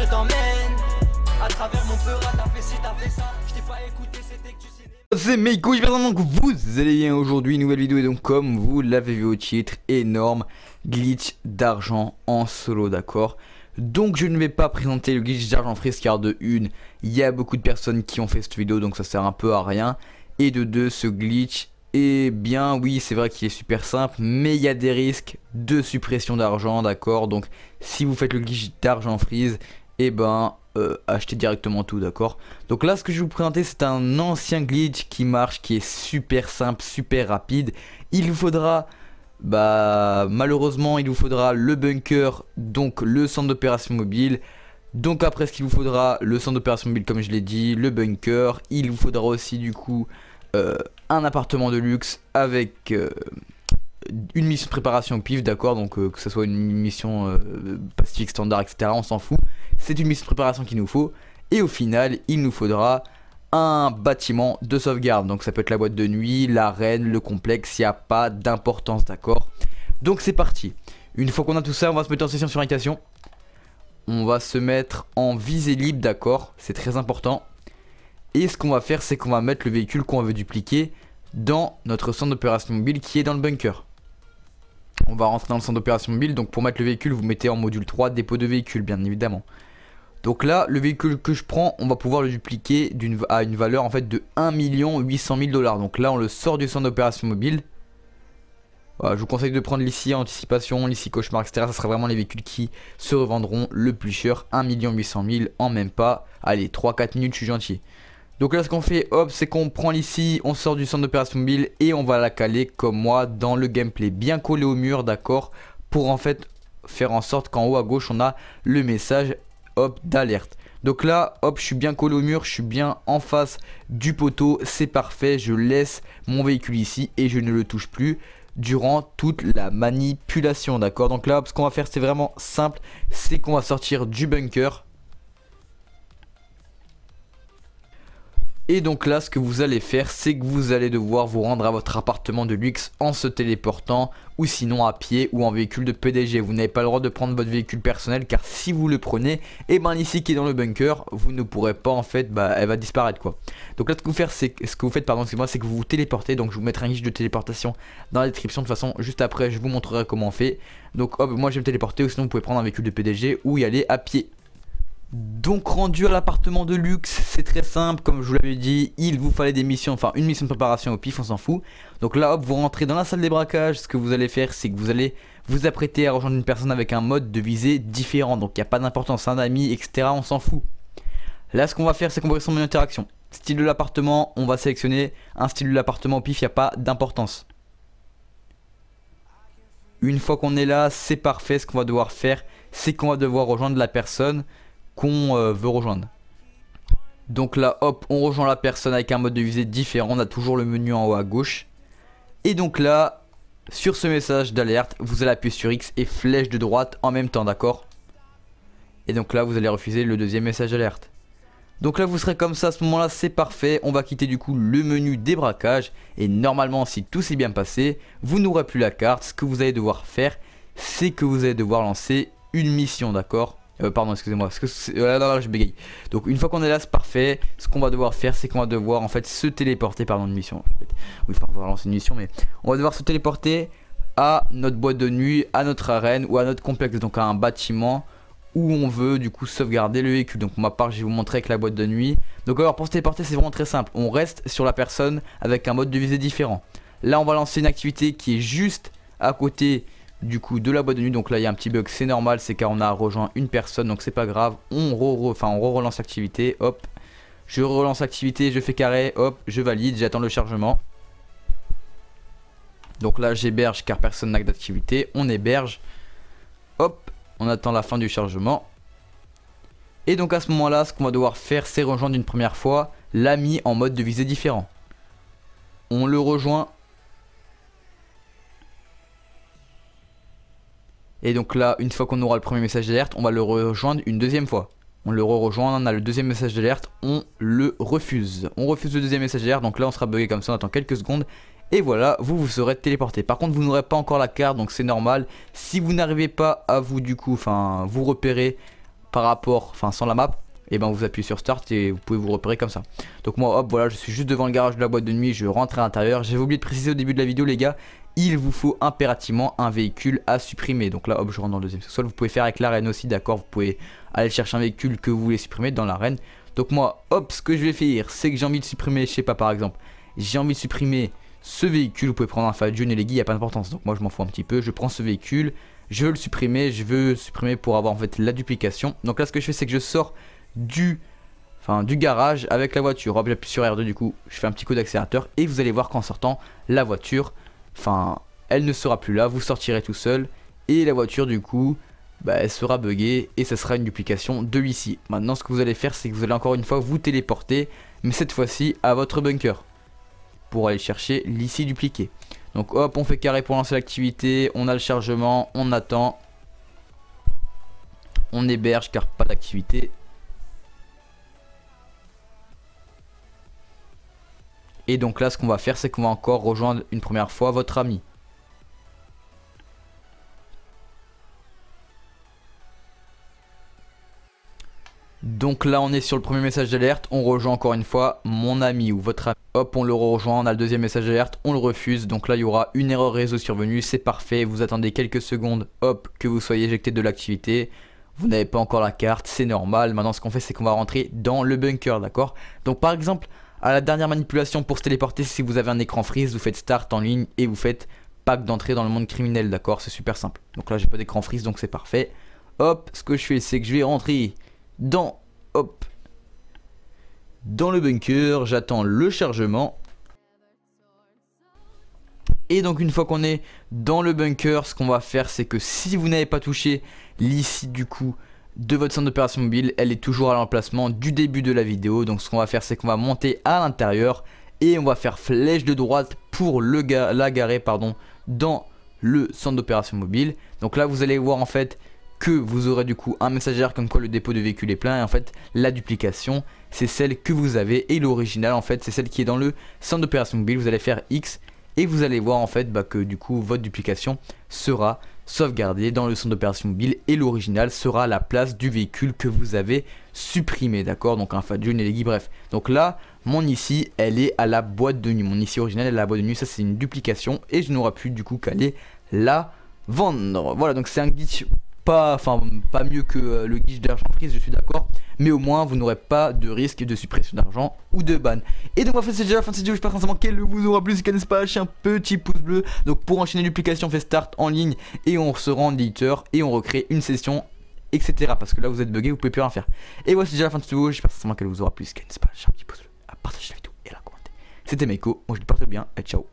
je à travers mon t'as fait ça Je t'ai pas écouté, c'était que tu c'est Meiko, vous personnellement que vous allez bien aujourd'hui, nouvelle vidéo et donc comme vous l'avez vu au titre, énorme glitch d'argent en solo, d'accord donc je ne vais pas présenter le glitch d'argent frise car de une, il y a beaucoup de personnes qui ont fait cette vidéo donc ça sert un peu à rien. Et de deux, ce glitch, et eh bien oui c'est vrai qu'il est super simple mais il y a des risques de suppression d'argent d'accord. Donc si vous faites le glitch d'argent frise, et eh ben euh, acheter directement tout d'accord donc là ce que je vais vous présenter c'est un ancien glitch qui marche qui est super simple super rapide il vous faudra bah malheureusement il vous faudra le bunker donc le centre d'opération mobile donc après ce qu'il vous faudra le centre d'opération mobile comme je l'ai dit le bunker il vous faudra aussi du coup euh, un appartement de luxe avec euh, une mission de préparation au pif, d'accord, donc euh, que ce soit une mission euh, pacifique standard, etc., on s'en fout. C'est une mission de préparation qu'il nous faut. Et au final, il nous faudra un bâtiment de sauvegarde. Donc ça peut être la boîte de nuit, l'arène, le complexe, il n'y a pas d'importance, d'accord Donc c'est parti. Une fois qu'on a tout ça, on va se mettre en session sur invitation. On va se mettre en visée libre, d'accord C'est très important. Et ce qu'on va faire, c'est qu'on va mettre le véhicule qu'on veut dupliquer dans notre centre d'opération mobile qui est dans le bunker on va rentrer dans le centre d'opération mobile. Donc pour mettre le véhicule, vous mettez en module 3 dépôt de véhicule, bien évidemment. Donc là, le véhicule que je prends, on va pouvoir le dupliquer à une valeur en fait de 1 800 000 dollars. Donc là, on le sort du centre d'opération mobile. je vous conseille de prendre l'ici anticipation, l'ici cauchemar, etc. Ça sera vraiment les véhicules qui se revendront le plus cher. 1 800 000 en même pas. Allez, 3-4 minutes, je suis gentil. Donc là ce qu'on fait hop c'est qu'on prend l'ici, on sort du centre d'opération mobile et on va la caler comme moi dans le gameplay bien collé au mur d'accord pour en fait faire en sorte qu'en haut à gauche on a le message hop d'alerte. Donc là hop je suis bien collé au mur, je suis bien en face du poteau, c'est parfait, je laisse mon véhicule ici et je ne le touche plus durant toute la manipulation d'accord donc là hop, ce qu'on va faire c'est vraiment simple c'est qu'on va sortir du bunker Et donc là, ce que vous allez faire, c'est que vous allez devoir vous rendre à votre appartement de luxe en se téléportant ou sinon à pied ou en véhicule de PDG. Vous n'avez pas le droit de prendre votre véhicule personnel car si vous le prenez, et eh ben ici qui est dans le bunker, vous ne pourrez pas en fait, bah elle va disparaître quoi. Donc là, ce que vous, faire, c'est ce que vous faites, pardon, excusez-moi, c'est que vous vous téléportez. Donc je vous mettrai un guide de téléportation dans la description. De toute façon, juste après, je vous montrerai comment on fait. Donc hop, moi je vais me téléporter ou sinon vous pouvez prendre un véhicule de PDG ou y aller à pied. Donc rendu à l'appartement de luxe, c'est très simple, comme je vous l'avais dit, il vous fallait des missions, enfin une mission de préparation au pif, on s'en fout. Donc là hop, vous rentrez dans la salle des braquages, ce que vous allez faire c'est que vous allez vous apprêter à rejoindre une personne avec un mode de visée différent, donc il n'y a pas d'importance, un ami, etc, on s'en fout. Là ce qu'on va faire c'est qu'on va son menu interaction Style de l'appartement, on va sélectionner un style de l'appartement au pif, il n'y a pas d'importance. Une fois qu'on est là, c'est parfait, ce qu'on va devoir faire c'est qu'on va devoir rejoindre la personne qu'on euh, veut rejoindre. Donc là, hop, on rejoint la personne avec un mode de visée différent. On a toujours le menu en haut à gauche. Et donc là, sur ce message d'alerte, vous allez appuyer sur X et flèche de droite en même temps, d'accord Et donc là, vous allez refuser le deuxième message d'alerte. Donc là, vous serez comme ça à ce moment-là, c'est parfait. On va quitter du coup le menu débraquage. Et normalement, si tout s'est bien passé, vous n'aurez plus la carte. Ce que vous allez devoir faire, c'est que vous allez devoir lancer une mission, d'accord euh, pardon, excusez-moi. Parce que voilà, euh, je bégaye. Donc une fois qu'on est là, c'est parfait. Ce qu'on va devoir faire, c'est qu'on va devoir en fait se téléporter. Pardon, une mission. Oui, lancer une mission, mais on va devoir se téléporter à notre boîte de nuit, à notre arène ou à notre complexe, donc à un bâtiment où on veut du coup sauvegarder le véhicule. Donc pour ma part, je vais vous montrer avec la boîte de nuit. Donc alors pour se téléporter, c'est vraiment très simple. On reste sur la personne avec un mode de visée différent. Là, on va lancer une activité qui est juste à côté du coup de la boîte de nuit. Donc là il y a un petit bug, c'est normal, c'est car on a rejoint une personne, donc c'est pas grave. On re, relance l'activité, hop. Je relance l'activité, je fais carré, hop, je valide, j'attends le chargement. Donc là j'héberge car personne n'a d'activité, on héberge. Hop, on attend la fin du chargement. Et donc à ce moment là, ce qu'on va devoir faire, c'est rejoindre une première fois l'ami en mode de visée différent. On le rejoint Et donc là, une fois qu'on aura le premier message d'alerte, on va le rejoindre une deuxième fois. On le re-rejoint, on a le deuxième message d'alerte, on le refuse. On refuse le deuxième message d'alerte, donc là on sera bugué comme ça, on attend quelques secondes. Et voilà, vous vous serez téléporté. Par contre, vous n'aurez pas encore la carte, donc c'est normal. Si vous n'arrivez pas à vous du coup, enfin, vous repérer par rapport, enfin, sans la map, et eh ben vous appuyez sur start et vous pouvez vous repérer comme ça. Donc moi hop voilà je suis juste devant le garage de la boîte de nuit, je rentre à l'intérieur. J'avais oublié de préciser au début de la vidéo les gars, il vous faut impérativement un véhicule à supprimer. Donc là, hop, je rentre dans le deuxième sous-sol. Vous pouvez faire avec l'arène aussi, d'accord Vous pouvez aller chercher un véhicule que vous voulez supprimer dans l'arène. Donc moi, hop, ce que je vais faire, c'est que j'ai envie de supprimer, je sais pas par exemple, j'ai envie de supprimer ce véhicule. Vous pouvez prendre un Fadjun et les il n'y a pas d'importance. Donc moi, je m'en fous un petit peu. Je prends ce véhicule, je veux le supprimer, je veux supprimer pour avoir en fait la duplication. Donc là, ce que je fais, c'est que je sors du enfin du garage avec la voiture. Hop, j'appuie sur R2 du coup, je fais un petit coup d'accélérateur et vous allez voir qu'en sortant, la voiture Enfin, elle ne sera plus là, vous sortirez tout seul. Et la voiture, du coup, bah, elle sera buggée et ça sera une duplication de ici. Maintenant, ce que vous allez faire, c'est que vous allez encore une fois vous téléporter, mais cette fois-ci à votre bunker pour aller chercher l'ici dupliqué. Donc hop, on fait carré pour lancer l'activité, on a le chargement, on attend, on héberge car pas d'activité, Et donc là, ce qu'on va faire, c'est qu'on va encore rejoindre une première fois votre ami. Donc là, on est sur le premier message d'alerte. On rejoint encore une fois mon ami ou votre ami. Hop, on le rejoint. On a le deuxième message d'alerte. On le refuse. Donc là, il y aura une erreur réseau survenue. C'est parfait. Vous attendez quelques secondes. Hop, que vous soyez éjecté de l'activité. Vous n'avez pas encore la carte. C'est normal. Maintenant, ce qu'on fait, c'est qu'on va rentrer dans le bunker. D'accord Donc par exemple, à la dernière manipulation pour se téléporter, si vous avez un écran freeze, vous faites start en ligne et vous faites pack d'entrée dans le monde criminel, d'accord C'est super simple. Donc là, j'ai pas d'écran freeze, donc c'est parfait. Hop, ce que je fais, c'est que je vais rentrer dans, hop, dans le bunker. J'attends le chargement. Et donc une fois qu'on est dans le bunker, ce qu'on va faire, c'est que si vous n'avez pas touché l'ici du coup de votre centre d'opération mobile, elle est toujours à l'emplacement du début de la vidéo. Donc ce qu'on va faire, c'est qu'on va monter à l'intérieur et on va faire flèche de droite pour le la garer pardon, dans le centre d'opération mobile. Donc là, vous allez voir en fait que vous aurez du coup un messager comme quoi le dépôt de véhicule est plein et en fait la duplication c'est celle que vous avez et l'original en fait c'est celle qui est dans le centre d'opération mobile vous allez faire X et vous allez voir en fait bah, que du coup votre duplication sera sauvegardée dans le centre d'opération mobile et l'original sera à la place du véhicule que vous avez supprimé d'accord donc un Fadjun et les bref donc là mon ici elle est à la boîte de nuit mon ici original elle est à la boîte de nuit ça c'est une duplication et je n'aurai plus du coup qu'à aller la vendre voilà donc c'est un glitch pas enfin pas mieux que euh, le glitch d'argent prise je suis d'accord mais au moins vous n'aurez pas de risque de suppression d'argent ou de ban. Et donc voilà, c'est déjà la fin de cette vidéo, j'espère sincèrement qu'elle vous aura plu, si le n'est pas un petit pouce bleu. Donc pour enchaîner l'application, on fait start en ligne et on se rend éditeur et on recrée une session etc parce que là vous êtes bugué vous pouvez plus rien faire et voici c'est déjà la fin de cette vidéo j'espère sincèrement qu'elle vous aura plu ce n'est pas un petit pouce bleu à partager la vidéo et à la commenter c'était Meiko moi je vous parle bien et ciao